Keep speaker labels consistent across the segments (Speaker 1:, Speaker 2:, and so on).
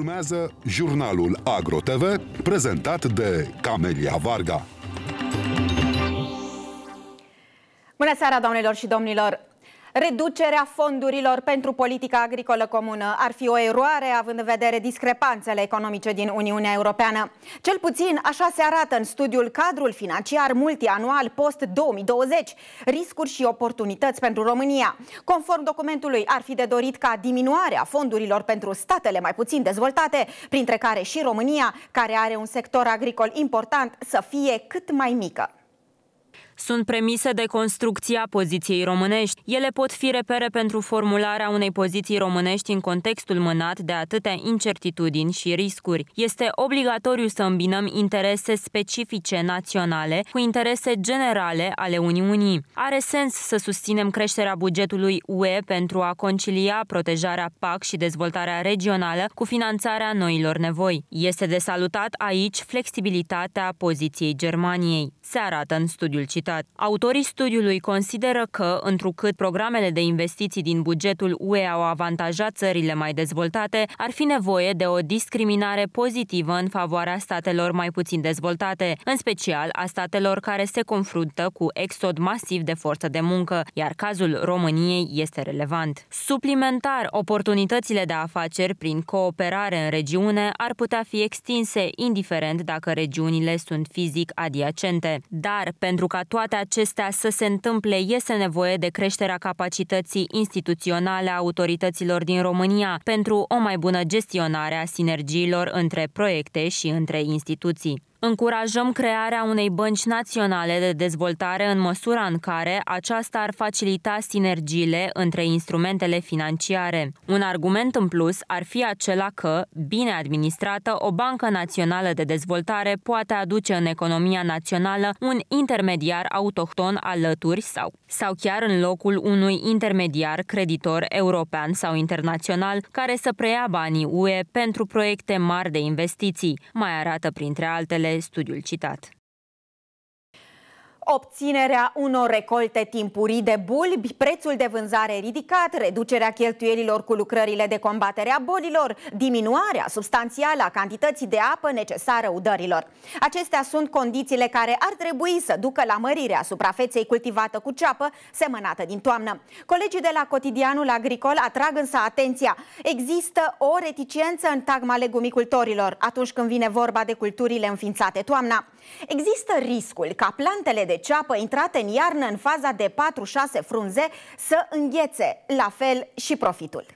Speaker 1: Urmează jurnalul Agro TV, prezentat de Camelia Varga.
Speaker 2: Bună seara, doamnelor și domnilor! Reducerea fondurilor pentru politica agricolă comună ar fi o eroare având în vedere discrepanțele economice din Uniunea Europeană. Cel puțin așa se arată în studiul cadrul financiar multianual post-2020, riscuri și oportunități pentru România. Conform documentului, ar fi de dorit ca diminuarea fondurilor pentru statele mai puțin dezvoltate, printre care și România, care are un sector agricol important, să fie cât mai mică
Speaker 3: sunt premise de construcția poziției românești. Ele pot fi repere pentru formularea unei poziții românești în contextul mânat de atâtea incertitudini și riscuri. Este obligatoriu să îmbinăm interese specifice naționale cu interese generale ale Uniunii. Are sens să susținem creșterea bugetului UE pentru a concilia protejarea PAC și dezvoltarea regională cu finanțarea noilor nevoi. Este de salutat aici flexibilitatea poziției Germaniei. Se arată în studiul citat citat. Autorii studiului consideră că, întrucât programele de investiții din bugetul UE au avantajat țările mai dezvoltate, ar fi nevoie de o discriminare pozitivă în favoarea statelor mai puțin dezvoltate, în special a statelor care se confruntă cu exod masiv de forță de muncă, iar cazul României este relevant. Suplimentar, oportunitățile de afaceri prin cooperare în regiune ar putea fi extinse, indiferent dacă regiunile sunt fizic adiacente. Dar, pentru ca toate toate acestea să se întâmple, este nevoie de creșterea capacității instituționale a autorităților din România pentru o mai bună gestionare a sinergiilor între proiecte și între instituții. Încurajăm crearea unei bănci naționale de dezvoltare în măsura în care aceasta ar facilita sinergiile între instrumentele financiare. Un argument în plus ar fi acela că, bine administrată, o bancă națională de dezvoltare poate aduce în economia națională un intermediar autohton alături sau, sau chiar în locul unui intermediar creditor european sau internațional care să preia banii UE pentru proiecte mari de investiții, mai arată printre altele studiul citat
Speaker 2: obținerea unor recolte timpurii de bulbi, prețul de vânzare ridicat, reducerea cheltuielilor cu lucrările de combatere a bolilor, diminuarea substanțială a cantității de apă necesară udărilor. Acestea sunt condițiile care ar trebui să ducă la mărirea suprafeței cultivată cu ceapă semănată din toamnă. Colegii de la Cotidianul Agricol atrag însă atenția. Există o reticență în tagma legumicultorilor atunci când vine vorba de culturile înființate toamna. Există riscul ca plantele de ceapă intrate în iarnă în faza de 4-6 frunze să înghețe, la fel și profitul.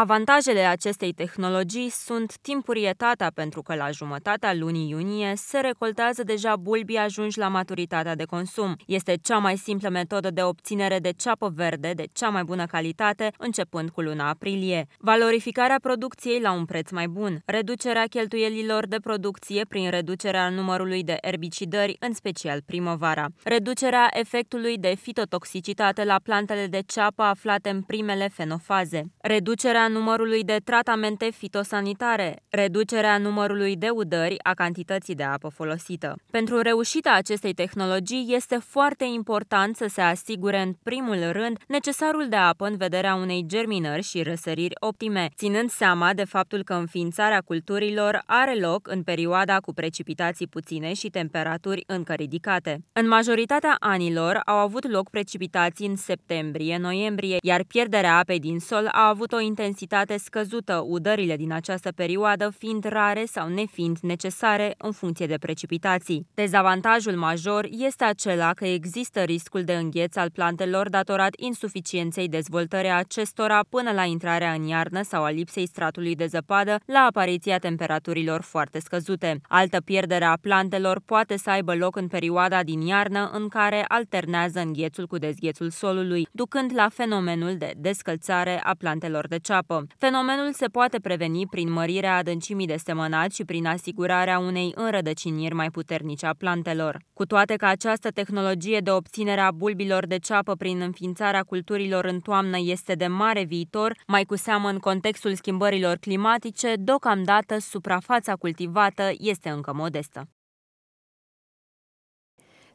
Speaker 3: Avantajele acestei tehnologii sunt timpurietatea pentru că la jumătatea lunii iunie se recoltează deja bulbii ajunși la maturitatea de consum. Este cea mai simplă metodă de obținere de ceapă verde de cea mai bună calitate, începând cu luna aprilie. Valorificarea producției la un preț mai bun, reducerea cheltuielilor de producție prin reducerea numărului de erbicidări, în special primăvara, reducerea efectului de fitotoxicitate la plantele de ceapă aflate în primele fenofaze, reducerea numărului de tratamente fitosanitare, reducerea numărului de udări a cantității de apă folosită. Pentru reușita acestei tehnologii este foarte important să se asigure în primul rând necesarul de apă în vederea unei germinări și răsăriri optime, ținând seama de faptul că înființarea culturilor are loc în perioada cu precipitații puține și temperaturi încă ridicate. În majoritatea anilor au avut loc precipitații în septembrie-noiembrie, iar pierderea apei din sol a avut o intensitate intensitate scăzută, udările din această perioadă fiind rare sau nefiind necesare în funcție de precipitații. Dezavantajul major este acela că există riscul de îngheț al plantelor datorat insuficienței dezvoltării acestora până la intrarea în iarnă sau a lipsei stratului de zăpadă la apariția temperaturilor foarte scăzute. Altă pierdere a plantelor poate să aibă loc în perioada din iarnă în care alternează înghețul cu dezghețul solului, ducând la fenomenul de descălțare a plantelor de ceapă scapă. Fenomenul se poate preveni prin mărirea adâncimii de semănat și prin asigurarea unei înrădăciniri mai puternice a plantelor. Cu toate că această tehnologie de obținere a bulbilor de ceapă prin înființarea culturilor în toamnă este de mare viitor, mai cu seamă în contextul schimbărilor climatice, deocamdată suprafața cultivată este încă modestă.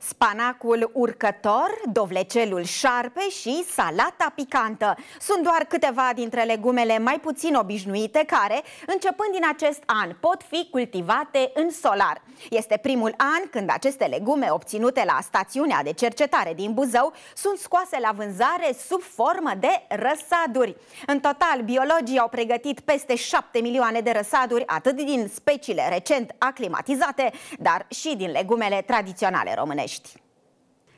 Speaker 2: Spanacul urcător, dovlecelul șarpe și salata picantă sunt doar câteva dintre legumele mai puțin obișnuite care, începând din acest an, pot fi cultivate în solar. Este primul an când aceste legume obținute la stațiunea de cercetare din Buzău sunt scoase la vânzare sub formă de răsaduri. În total, biologii au pregătit peste 7 milioane de răsaduri, atât din speciile recent aclimatizate, dar și din legumele tradiționale românești. București.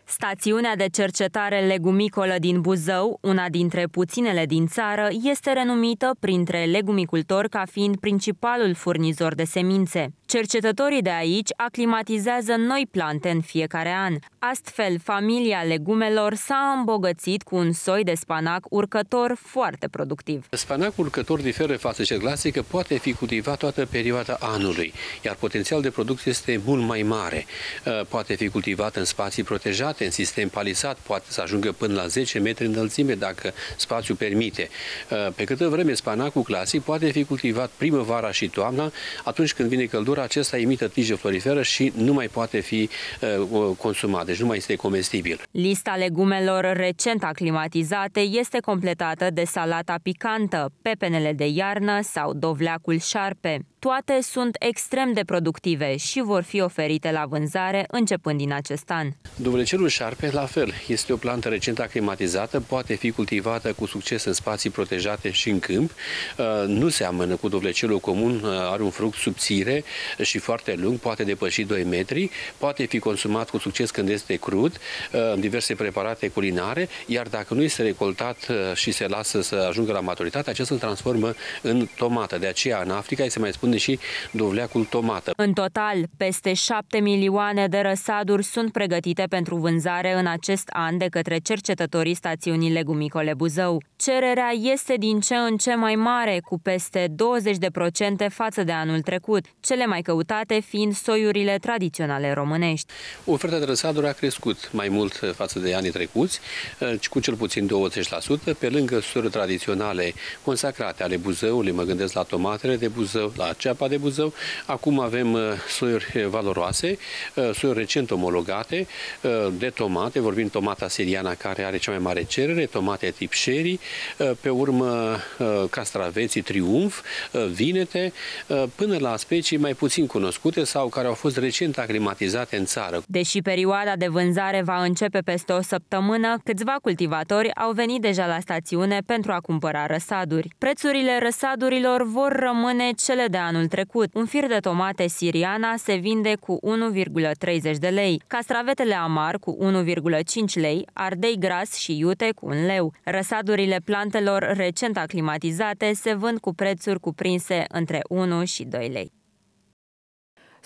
Speaker 3: Stațiunea de cercetare legumicolă din Buzău, una dintre puținele din țară, este renumită printre legumicultori ca fiind principalul furnizor de semințe. Cercetătorii de aici aclimatizează noi plante în fiecare an. Astfel, familia legumelor s-a îmbogățit cu un soi de spanac urcător foarte productiv.
Speaker 4: Spanacul urcător diferă față de cel clasic poate fi cultivat toată perioada anului, iar potențial de producție este mult mai mare. Uh, poate fi cultivat în spații protejate, în sistem palisat, poate să ajungă până la 10 metri înălțime dacă spațiul permite. Uh, pe câtă vreme spanacul clasic poate fi cultivat primăvara și toamna, atunci când vine căldura agricultură, acesta emită tige floriferă și nu mai poate fi uh, consumat, deci nu mai este comestibil.
Speaker 3: Lista legumelor recent aclimatizate este completată de salata picantă, pepenele de iarnă sau dovleacul șarpe toate sunt extrem de productive și vor fi oferite la vânzare începând din acest an.
Speaker 4: Duvlecelul șarpe, la fel, este o plantă recent aclimatizată, poate fi cultivată cu succes în spații protejate și în câmp. Uh, nu seamănă cu dovlecelul comun, uh, are un fruct subțire și foarte lung, poate depăși 2 metri, poate fi consumat cu succes când este crud, uh, în diverse preparate culinare, iar dacă nu este recoltat și se lasă să ajungă la maturitate, acesta se transformă în tomată. De aceea, în Africa, se mai spune pune și dovleacul tomată.
Speaker 3: În total, peste 7 milioane de răsaduri sunt pregătite pentru vânzare în acest an de către cercetătorii stațiunii legumicole Buzău. Cererea este din ce în ce mai mare, cu peste 20% față de anul trecut, cele mai căutate fiind soiurile tradiționale românești.
Speaker 4: Oferta de răsaduri a crescut mai mult față de anii trecuți, cu cel puțin 20%, pe lângă soiuri tradiționale consacrate ale Buzăului, mă gândesc la tomatele de Buzău, la ceapa de Buzău. Acum avem uh, soiuri uh, valoroase, uh, soiuri recent omologate de tomate, vorbim tomata siriana care are cea mai mare cerere, tomate tip sherry, pe urmă castraveții triumf, vinete, până la specii mai puțin cunoscute sau care au fost recent aclimatizate în țară.
Speaker 3: Deși perioada de vânzare va începe peste o săptămână, câțiva cultivatori au venit deja la stațiune pentru a cumpăra răsaduri. Prețurile răsadurilor vor rămâne cele de anul trecut. Un fir de tomate siriana se vinde cu 1,30 de lei, castravetele amar cu 1,5 lei, ardei gras și iute cu 1 leu. Răsadurile plantelor recent aclimatizate se vând cu prețuri cuprinse între 1 și 2 lei.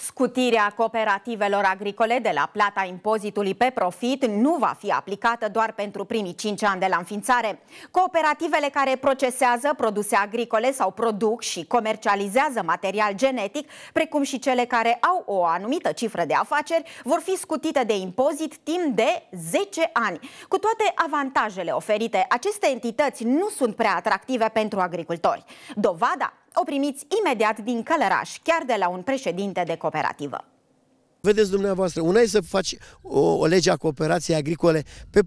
Speaker 2: Scutirea cooperativelor agricole de la plata impozitului pe profit nu va fi aplicată doar pentru primii 5 ani de la înființare. Cooperativele care procesează produse agricole sau produc și comercializează material genetic, precum și cele care au o anumită cifră de afaceri, vor fi scutite de impozit timp de 10 ani. Cu toate avantajele oferite, aceste entități nu sunt prea atractive pentru agricultori. Dovada o primiți imediat din Călăraș, chiar de la un președinte de cooperativă.
Speaker 5: Vedeți dumneavoastră, una e să faci o, o lege a cooperației agricole pe,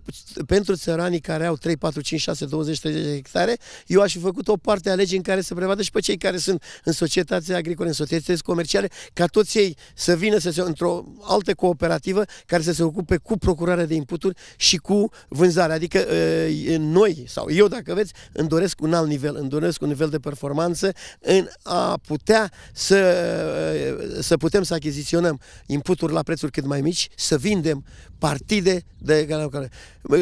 Speaker 5: pentru țăranii care au 3, 4, 5, 6, 20, 30 de hectare. Eu aș fi făcut o parte a legii în care să prevadă și pe cei care sunt în societăți agricole, în societăți comerciale, ca toți ei să vină să se, într-o altă cooperativă care să se ocupe cu procurarea de inputuri și cu vânzarea. Adică noi, sau eu dacă veți, îmi doresc un alt nivel, îmi doresc un nivel de performanță în a putea să, să putem să achiziționăm inputuri la prețuri cât mai mici, să vindem partide de care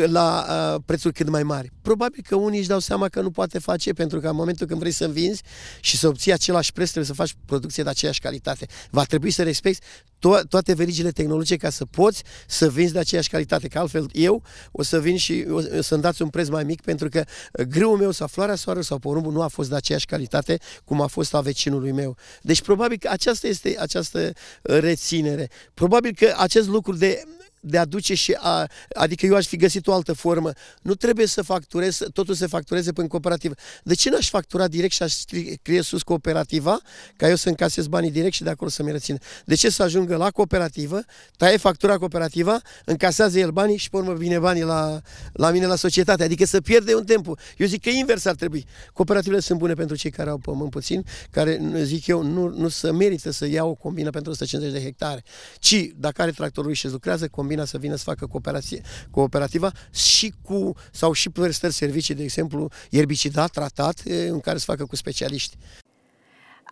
Speaker 5: la uh, prețuri cât mai mari. Probabil că unii își dau seama că nu poate face, pentru că în momentul când vrei să vinzi și să obții același preț, trebuie să faci producție de aceeași calitate. Va trebui să respecti to- toate verigile tehnologice ca să poți să vinzi de aceeași calitate, că altfel eu o să vin și o să-mi dați un preț mai mic, pentru că uh, grâul meu sau floarea soarelui sau porumbul nu a fost de aceeași calitate cum a fost a vecinului meu. Deci probabil că aceasta este această uh, reținere. Probabil că acest lucru de de a duce și a, adică eu aș fi găsit o altă formă. Nu trebuie să facturez, totul se factureze prin cooperativă. De ce n-aș factura direct și aș scrie sus cooperativa, ca eu să încasez banii direct și de acolo să-mi rețin? De ce să ajungă la cooperativă, taie factura cooperativa, încasează el banii și pe urmă vine banii la, la mine la societate? Adică să pierde un timp. Eu zic că invers ar trebui. Cooperativele sunt bune pentru cei care au pământ puțin, care, zic eu, nu, nu se merită să iau o combină pentru 150 de hectare, ci dacă are tractorul și lucrează, combina combina să vină să facă cooperație, cooperativa și cu, sau și prestări servicii, de exemplu, erbicida tratat, în care să facă cu specialiști.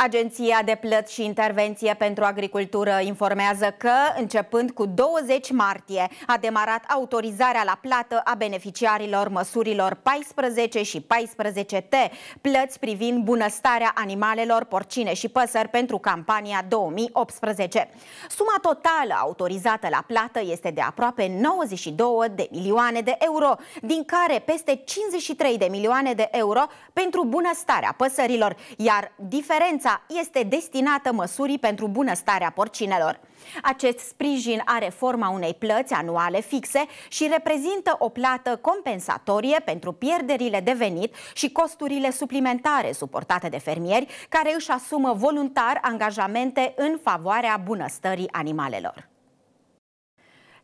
Speaker 2: Agenția de Plăți și Intervenție pentru Agricultură informează că, începând cu 20 martie, a demarat autorizarea la plată a beneficiarilor măsurilor 14 și 14T, plăți privind bunăstarea animalelor, porcine și păsări pentru campania 2018. Suma totală autorizată la plată este de aproape 92 de milioane de euro, din care peste 53 de milioane de euro pentru bunăstarea păsărilor, iar diferența Finanța este destinată măsurii pentru bunăstarea porcinelor. Acest sprijin are forma unei plăți anuale fixe și reprezintă o plată compensatorie pentru pierderile de venit și costurile suplimentare suportate de fermieri care își asumă voluntar angajamente în favoarea bunăstării animalelor.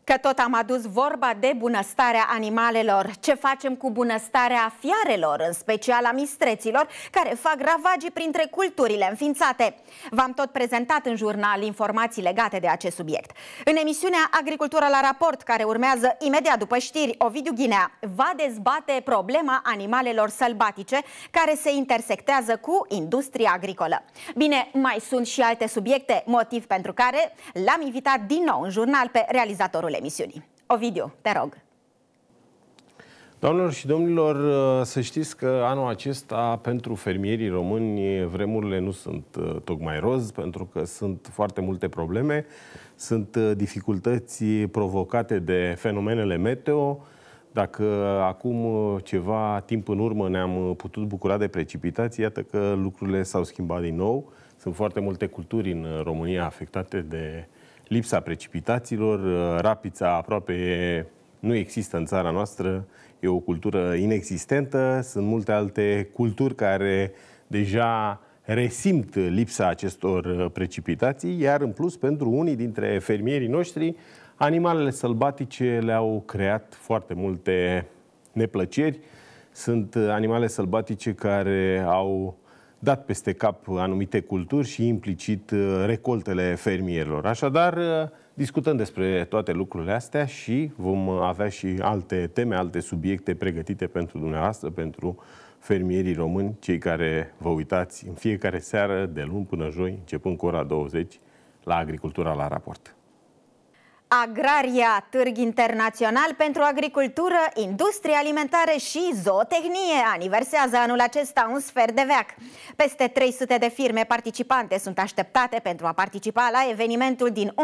Speaker 2: Că tot am adus vorba de bunăstarea animalelor. Ce facem cu bunăstarea fiarelor, în special a mistreților, care fac ravagii printre culturile înființate? V-am tot prezentat în jurnal informații legate de acest subiect. În emisiunea Agricultura la raport, care urmează imediat după știri, Ovidiu Ghinea va dezbate problema animalelor sălbatice care se intersectează cu industria agricolă. Bine, mai sunt și alte subiecte, motiv pentru care l-am invitat din nou în jurnal pe realizatorul restul emisiunii. Ovidiu, te rog.
Speaker 1: Doamnelor și domnilor, să știți că anul acesta pentru fermierii români vremurile nu sunt uh, tocmai roz, pentru că sunt foarte multe probleme, sunt uh, dificultăți provocate de fenomenele meteo. Dacă uh, acum ceva timp în urmă ne-am putut bucura de precipitații, iată că lucrurile s-au schimbat din nou. Sunt foarte multe culturi în România afectate de uh, lipsa precipitațiilor, uh, rapița aproape nu există în țara noastră, e o cultură inexistentă, sunt multe alte culturi care deja resimt lipsa acestor uh, precipitații, iar în plus, pentru unii dintre fermierii noștri, animalele sălbatice le-au creat foarte multe neplăceri. Sunt uh, animale sălbatice care au dat peste cap anumite culturi și implicit uh, recoltele fermierilor. Așadar, uh, discutăm despre toate lucrurile astea și vom uh, avea și alte teme, alte subiecte pregătite pentru dumneavoastră, pentru fermierii români, cei care vă uitați în fiecare seară, de luni până joi, începând cu ora 20, la Agricultura la Raport.
Speaker 2: Agraria, târg internațional pentru agricultură, industrie alimentare și zootehnie, aniversează anul acesta un sfert de veac. Peste 300 de firme participante sunt așteptate pentru a participa la evenimentul din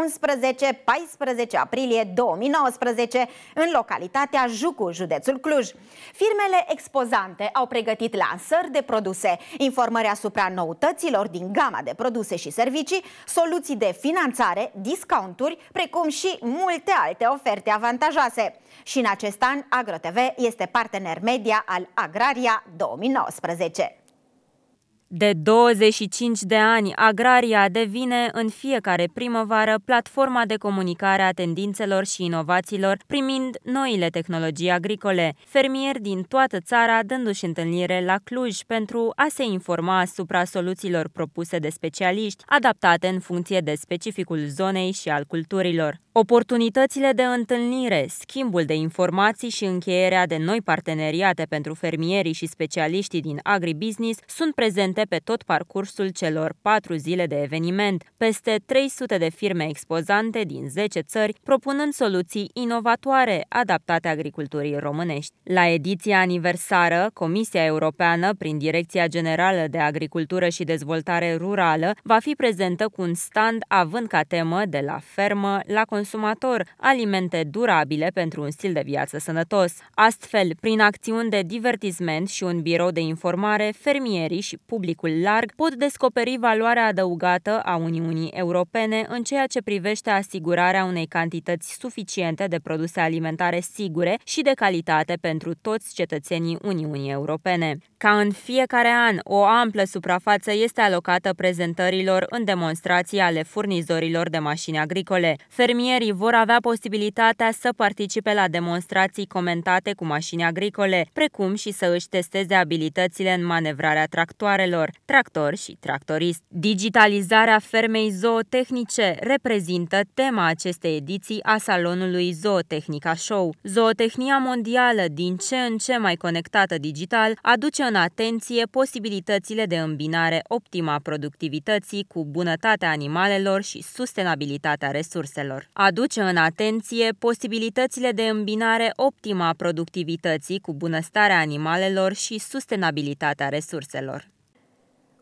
Speaker 2: 11-14 aprilie 2019 în localitatea Jucu, județul Cluj. Firmele expozante au pregătit lansări de produse, informări asupra noutăților din gama de produse și servicii, soluții de finanțare, discounturi, precum și multe alte oferte avantajoase. Și în acest an, AgroTV este partener media al Agraria 2019.
Speaker 3: De 25 de ani, Agraria devine în fiecare primăvară platforma de comunicare a tendințelor și inovațiilor, primind noile tehnologii agricole. Fermieri din toată țara dându-și întâlnire la Cluj pentru a se informa asupra soluțiilor propuse de specialiști, adaptate în funcție de specificul zonei și al culturilor. Oportunitățile de întâlnire, schimbul de informații și încheierea de noi parteneriate pentru fermierii și specialiștii din agribusiness sunt prezente vizite pe tot parcursul celor patru zile de eveniment, peste 300 de firme expozante din 10 țări, propunând soluții inovatoare adaptate agriculturii românești. La ediția aniversară, Comisia Europeană, prin Direcția Generală de Agricultură și Dezvoltare Rurală, va fi prezentă cu un stand având ca temă de la fermă la consumator, alimente durabile pentru un stil de viață sănătos. Astfel, prin acțiuni de divertisment și un birou de informare, fermierii și public publicul larg pot descoperi valoarea adăugată a Uniunii Europene în ceea ce privește asigurarea unei cantități suficiente de produse alimentare sigure și de calitate pentru toți cetățenii Uniunii Europene. Ca în fiecare an, o amplă suprafață este alocată prezentărilor în demonstrații ale furnizorilor de mașini agricole. Fermierii vor avea posibilitatea să participe la demonstrații comentate cu mașini agricole, precum și să își testeze abilitățile în manevrarea tractoarelor agricultor, tractor și tractorist. Digitalizarea fermei zootehnice reprezintă tema acestei ediții a salonului Zootehnica Show. Zootehnia mondială, din ce în ce mai conectată digital, aduce în atenție posibilitățile de îmbinare optima productivității cu bunătatea animalelor și sustenabilitatea resurselor. Aduce în atenție posibilitățile de îmbinare optima productivității cu bunăstarea animalelor și sustenabilitatea resurselor.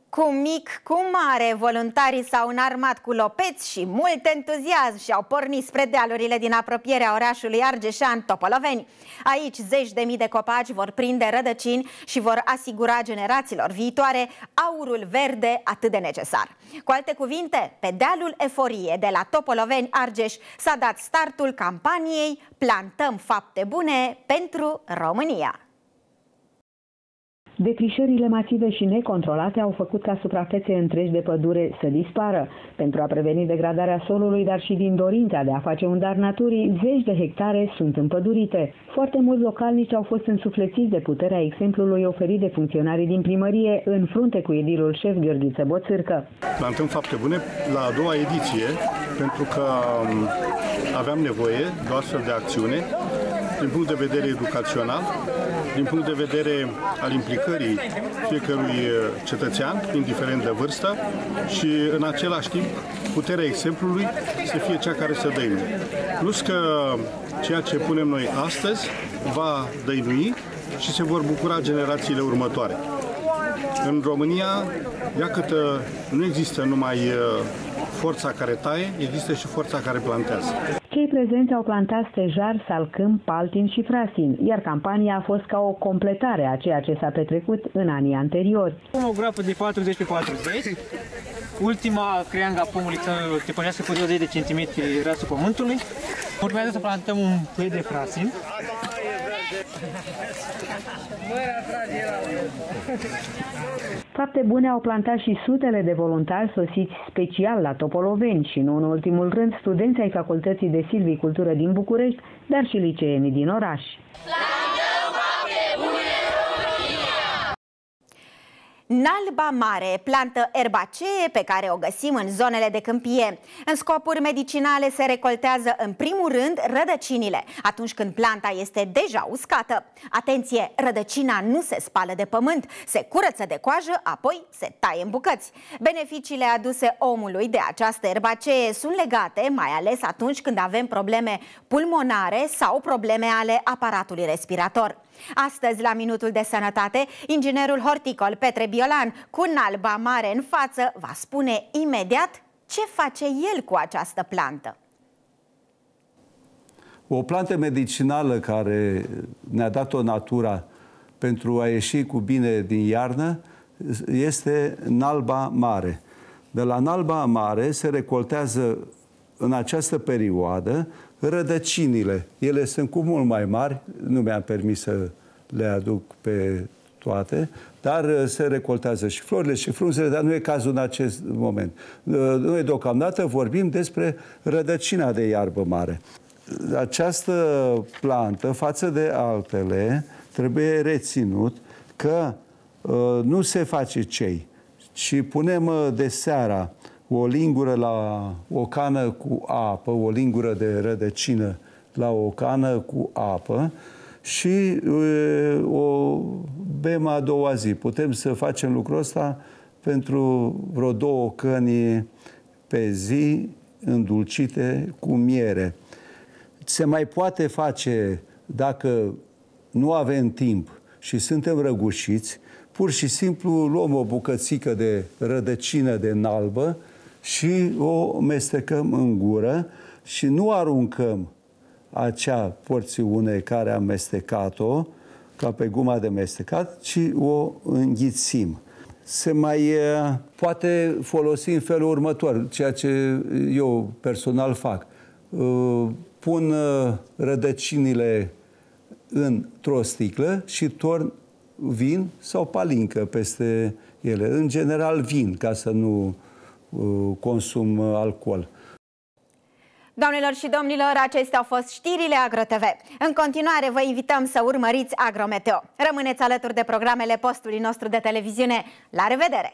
Speaker 2: Cu mic, cu mare, voluntarii s-au înarmat cu lopeți și mult entuziasm și au pornit spre dealurile din apropierea orașului Argeșan, Topoloveni. Aici zeci de mii de copaci vor prinde rădăcini și vor asigura generațiilor viitoare aurul verde atât de necesar. Cu alte cuvinte, pe dealul Eforie de la Topoloveni Argeș s-a dat startul campaniei Plantăm fapte bune pentru România. Decrișările masive și necontrolate au făcut ca suprafețe întregi de pădure să dispară. Pentru a preveni degradarea solului, dar și din dorința de a face un dar naturii, zeci de hectare sunt împădurite. Foarte mulți localnici au fost însuflețiți de puterea exemplului oferit de funcționarii din primărie în frunte cu edilul șef Gheorghiță Boțârcă.
Speaker 1: Plantăm fapte bune la a doua ediție, pentru că um, aveam nevoie de o astfel de acțiune din punct de vedere educațional, din punct de vedere al implicării fiecărui uh, cetățean, indiferent de vârstă, și în același timp puterea exemplului să fie cea care să dăinuie. Plus că ceea ce punem noi astăzi va dăinui și se vor bucura generațiile următoare. În România, iată, nu există numai uh, forța care taie, există și forța care plantează.
Speaker 2: Cei prezenți au plantat stejar, salcâm, paltin și frasin, iar campania a fost ca o completare a ceea ce s-a petrecut în anii anteriori.
Speaker 4: O grapă de 40 pe 40, ultima creangă a pomului să depășească cu 20 de centimetri rasul pământului. Urmează să plantăm un pe de frasin.
Speaker 6: Mă atrage
Speaker 2: la Fapte bune au plantat și sutele de voluntari sosiți special la Topoloveni și nu în ultimul rând studenții ai Facultății de Silvicultură din București, dar și liceenii din oraș. La! Nalba mare, plantă erbacee pe care o găsim în zonele de câmpie. În scopuri medicinale se recoltează în primul rând rădăcinile, atunci când planta este deja uscată. Atenție, rădăcina nu se spală de pământ, se curăță de coajă, apoi se taie în bucăți. Beneficiile aduse omului de această erbacee sunt legate, mai ales atunci când avem probleme pulmonare sau probleme ale aparatului respirator. Astăzi, la Minutul de Sănătate, inginerul horticol Petre Biolan, cu un alba mare în față, va spune imediat ce face el cu această plantă.
Speaker 6: O plantă medicinală care ne-a dat-o natura pentru a ieși cu bine din iarnă este nalba mare. De la nalba mare se recoltează în această perioadă rădăcinile. Ele sunt cu mult mai mari, nu mi-am permis să le aduc pe toate, dar uh, se recoltează și florile și frunzele, dar nu e cazul în acest moment. Uh, noi deocamdată vorbim despre rădăcina de iarbă mare. Această plantă, față de altele, trebuie reținut că uh, nu se face cei, ci punem de seara o lingură la o cană cu apă, o lingură de rădăcină la o cană cu apă și e, o bem a doua zi. Putem să facem lucrul ăsta pentru vreo două căni pe zi îndulcite cu miere. Se mai poate face dacă nu avem timp și suntem răgușiți, pur și simplu luăm o bucățică de rădăcină de nalbă, și o mestecăm în gură și nu aruncăm acea porțiune care am mestecat-o, ca pe guma de mestecat, ci o înghițim. Se mai poate folosi în felul următor, ceea ce eu personal fac. Pun rădăcinile într-o sticlă și torn vin sau palincă peste ele. În general vin, ca să nu Uh, consum uh, alcool.
Speaker 2: Doamnelor și domnilor, acestea au fost știrile AgroTV. În continuare, vă invităm să urmăriți AgroMeteo. Rămâneți alături de programele postului nostru de televiziune. La revedere!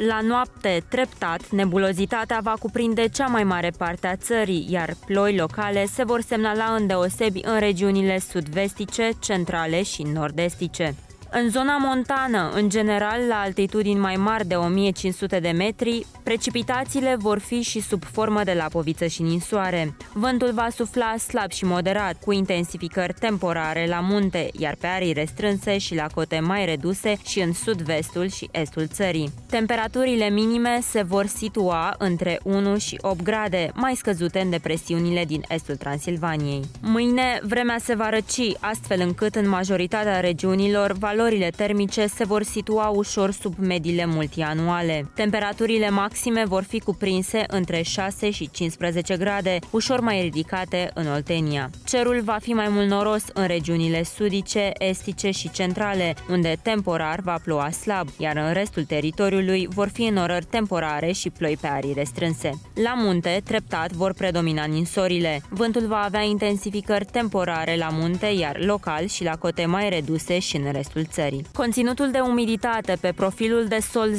Speaker 3: La noapte, treptat, nebulozitatea va cuprinde cea mai mare parte a țării, iar ploi locale se vor semnala îndeosebi în regiunile sud-vestice, centrale și nord-estice. În zona montană, în general la altitudini mai mari de 1500 de metri, precipitațiile vor fi și sub formă de lapoviță și ninsoare. Vântul va sufla slab și moderat, cu intensificări temporare la munte, iar pe arii restrânse și la cote mai reduse și în sud-vestul și estul țării. Temperaturile minime se vor situa între 1 și 8 grade, mai scăzute în depresiunile din estul Transilvaniei. Mâine, vremea se va răci, astfel încât în majoritatea regiunilor va valorile termice se vor situa ușor sub mediile multianuale. Temperaturile maxime vor fi cuprinse între 6 și 15 grade, ușor mai ridicate în Oltenia. Cerul va fi mai mult noros în regiunile sudice, estice și centrale, unde temporar va ploua slab, iar în restul teritoriului vor fi înorări temporare și ploi pe arii restrânse. La munte, treptat vor predomina ninsorile. Vântul va avea intensificări temporare la munte, iar local și la cote mai reduse și în restul țării. Conținutul de umiditate pe profilul de sol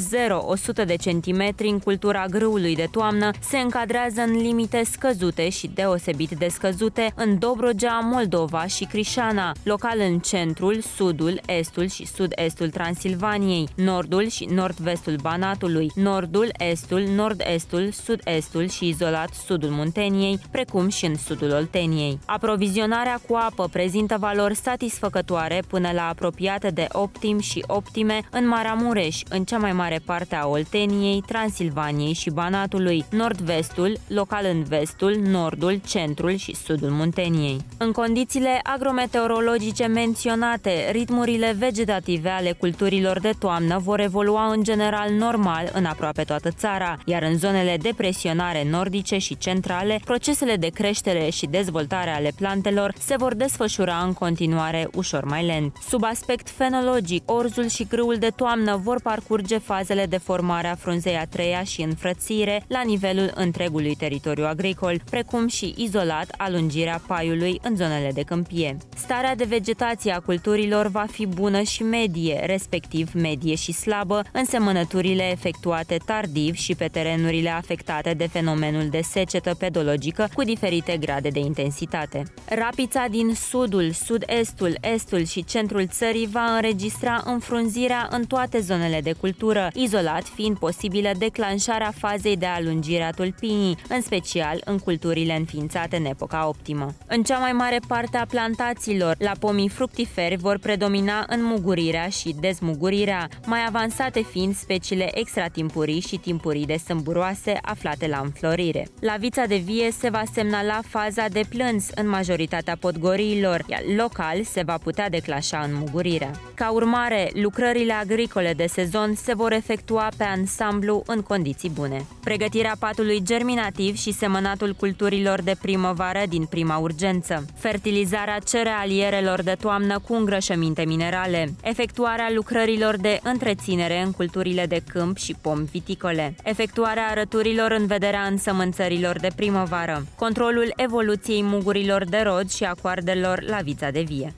Speaker 3: 0-100 de centimetri în cultura grâului de toamnă se încadrează în limite scăzute și deosebit de scăzute în Dobrogea, Moldova și Crișana, local în centrul, sudul, estul și sud-estul Transilvaniei, nordul și nord-vestul Banatului, nordul, estul, nord-estul, sud-estul și izolat sudul Munteniei, precum și în sudul Olteniei. Aprovizionarea cu apă prezintă valori satisfăcătoare până la apropiate de Optim și Optime în Maramureș, în cea mai mare parte a Olteniei, Transilvaniei și Banatului, nord-vestul, local în vestul, nordul, centrul și sudul Munteniei. În condițiile agrometeorologice menționate, ritmurile vegetative ale culturilor de toamnă vor evolua în general normal în aproape toată țara, iar în zonele depresionare nordice și centrale, procesele de creștere și dezvoltare ale plantelor se vor desfășura în continuare ușor mai lent. Sub aspect fenologic, orzul și grâul de toamnă vor parcurge fazele de formare a frunzei a treia și înfrățire la nivelul întregului teritoriu agricol, precum și izolat alungirea paiului în zonele de câmpie. Starea de vegetație a culturilor va fi bună și medie, respectiv medie și slabă, în semănăturile efectuate tardiv și pe terenurile afectate de fenomenul de secetă pedologică cu diferite grade de intensitate. Rapița din sudul, sud-estul, estul și centrul țării va înregistra înfrunzirea în toate zonele de cultură, izolat fiind posibilă declanșarea fazei de alungire a tulpinii, în special în culturile înființate în epoca optimă. În cea mai mare parte a plantațiilor, la pomii fructiferi vor predomina înmugurirea și dezmugurirea, mai avansate fiind speciile extratimpurii și timpurii de sâmburoase aflate la înflorire. La vița de vie se va semnala faza de plâns în majoritatea podgoriilor, iar local se va putea declanșa înmugurirea. Ca urmare, lucrările agricole de sezon se vor efectua pe ansamblu în condiții bune. Pregătirea patului germinativ și semănatul culturilor de primăvară din prima urgență, fertilizarea cerealierelor de toamnă cu îngrășăminte minerale, efectuarea lucrărilor de întreținere în culturile de câmp și pom viticole, efectuarea arăturilor în vederea însămânțărilor de primăvară, controlul evoluției mugurilor de rod și a coardelor la vița de vie.